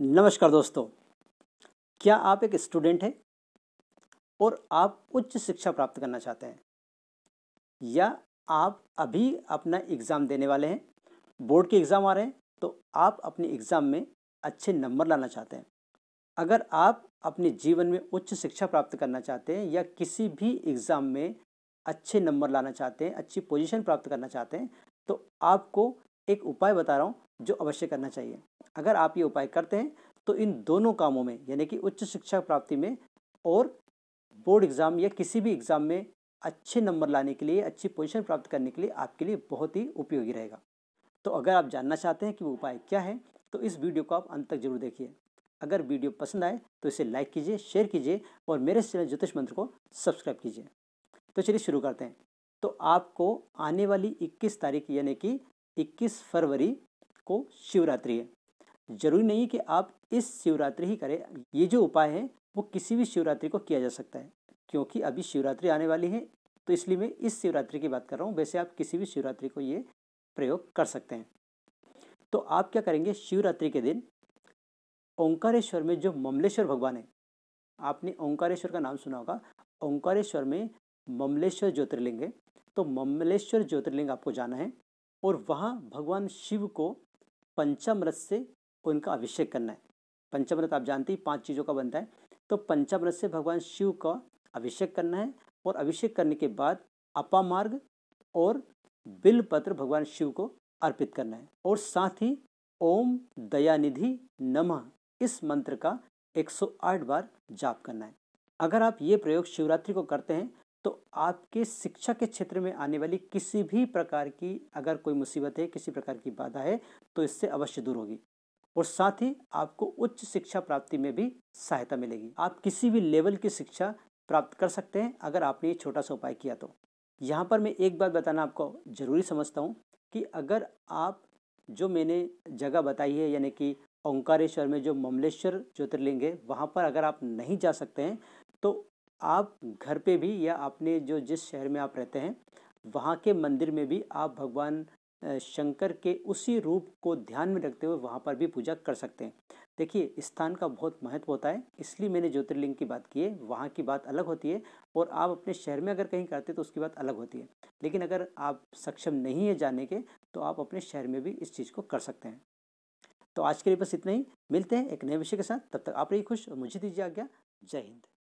नमस्कार दोस्तों क्या आप एक स्टूडेंट हैं और आप उच्च शिक्षा प्राप्त करना चाहते हैं या आप अभी अपना एग्ज़ाम देने वाले हैं बोर्ड के एग्ज़ाम आ रहे हैं तो आप अपने एग्ज़ाम में अच्छे नंबर लाना चाहते हैं अगर आप अपने जीवन में उच्च शिक्षा प्राप्त करना चाहते हैं या किसी भी एग्ज़ाम में अच्छे नंबर लाना चाहते हैं अच्छी पोजीशन प्राप्त करना चाहते हैं तो आपको एक उपाय बता रहा हूँ जो अवश्य करना चाहिए अगर आप ये उपाय करते हैं तो इन दोनों कामों में यानी कि उच्च शिक्षा प्राप्ति में और बोर्ड एग्ज़ाम या किसी भी एग्ज़ाम में अच्छे नंबर लाने के लिए अच्छी पोजीशन प्राप्त करने के लिए आपके लिए बहुत ही उपयोगी रहेगा तो अगर आप जानना चाहते हैं कि वो उपाय क्या है तो इस वीडियो को आप अंत तक जरूर देखिए अगर वीडियो पसंद आए तो इसे लाइक कीजिए शेयर कीजिए और मेरे चैनल ज्योतिष मंत्र को सब्सक्राइब कीजिए तो चलिए शुरू करते हैं तो आपको आने वाली 21 तारीख यानी कि 21 फरवरी को शिवरात्रि है जरूरी नहीं कि आप इस शिवरात्रि ही करें ये जो उपाय है वो किसी भी शिवरात्रि को किया जा सकता है क्योंकि अभी शिवरात्रि आने वाली है तो इसलिए मैं इस शिवरात्रि की बात कर रहा हूँ वैसे आप किसी भी शिवरात्रि को ये प्रयोग कर सकते हैं तो आप क्या करेंगे शिवरात्रि के दिन ओंकारेश्वर में जो ममलेश्वर भगवान है आपने ओंकारेश्वर का नाम सुना होगा ओंकारेश्वर में ममलेश्वर ज्योतिर्लिंग है तो ममलेश्वर ज्योतिर्लिंग आपको जाना है और वहाँ भगवान शिव को पंचामृत से को इनका अभिषेक करना है पंचमृत आप जानते ही पांच चीज़ों का बनता है तो पंचमृत से भगवान शिव का अभिषेक करना है और अभिषेक करने के बाद अपामार्ग और बिलपत्र भगवान शिव को अर्पित करना है और साथ ही ओम दयानिधि नमः इस मंत्र का 108 बार जाप करना है अगर आप ये प्रयोग शिवरात्रि को करते हैं तो आपके शिक्षा के क्षेत्र में आने वाली किसी भी प्रकार की अगर कोई मुसीबत है किसी प्रकार की बाधा है तो इससे अवश्य दूर होगी और साथ ही आपको उच्च शिक्षा प्राप्ति में भी सहायता मिलेगी आप किसी भी लेवल की शिक्षा प्राप्त कर सकते हैं अगर आपने ये छोटा सा उपाय किया तो यहाँ पर मैं एक बात बताना आपको ज़रूरी समझता हूँ कि अगर आप जो मैंने जगह बताई है यानी कि ओंकारेश्वर में जो ममलेश्वर ज्योतिर्लिंग है वहाँ पर अगर आप नहीं जा सकते हैं तो आप घर पे भी या अपने जो जिस शहर में आप रहते हैं वहाँ के मंदिर में भी आप भगवान शंकर के उसी रूप को ध्यान में रखते हुए वहाँ पर भी पूजा कर सकते हैं देखिए स्थान का बहुत महत्व होता है इसलिए मैंने ज्योतिर्लिंग की बात की है वहाँ की बात अलग होती है और आप अपने शहर में अगर कहीं करते तो उसकी बात अलग होती है लेकिन अगर आप सक्षम नहीं है जाने के तो आप अपने शहर में भी इस चीज़ को कर सकते हैं तो आज के लिए बस इतना ही मिलते हैं एक नए विषय के साथ तब तक आप रही खुश और मुझे दीजिए आज्ञा जय हिंद